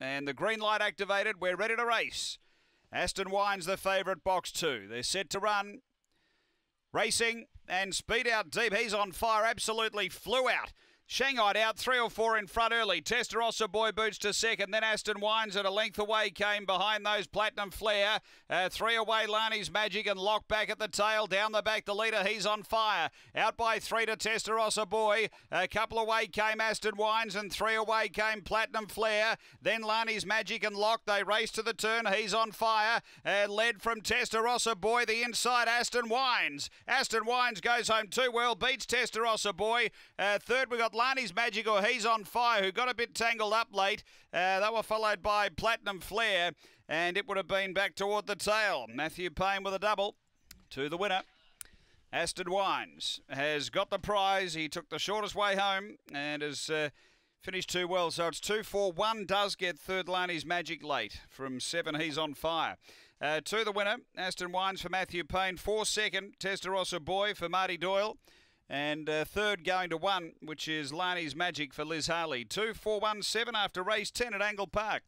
and the green light activated. We're ready to race. Aston Wine's the favourite, box two. They're set to run. Racing and speed out deep. He's on fire, absolutely flew out. Shanghai out three or four in front early. Testarossa Boy Boots to second. Then Aston Wines at a length away came behind those Platinum Flair. Uh, three away Lani's Magic and Lock back at the tail. Down the back the leader. He's on fire. Out by three to Testarossa Boy. A couple away came Aston Wines and three away came Platinum Flair. Then Lani's Magic and Lock. They race to the turn. He's on fire. Uh, led from Testarossa Boy. The inside Aston Wines. Aston Wines goes home too well. Beats Testarossa Boy. Uh, third we got Lani's Magical, he's on fire, who got a bit tangled up late. Uh, they were followed by Platinum Flare, and it would have been back toward the tail. Matthew Payne with a double to the winner. Aston Wines has got the prize. He took the shortest way home and has uh, finished too well. So it's 2 4 1 does get third Lani's Magic late from 7. He's on fire. Uh, to the winner, Aston Wines for Matthew Payne. Four second, Testarossa Boy for Marty Doyle. And uh, third going to one, which is Lani's Magic for Liz Harley. Two four one seven after race 10 at Angle Park.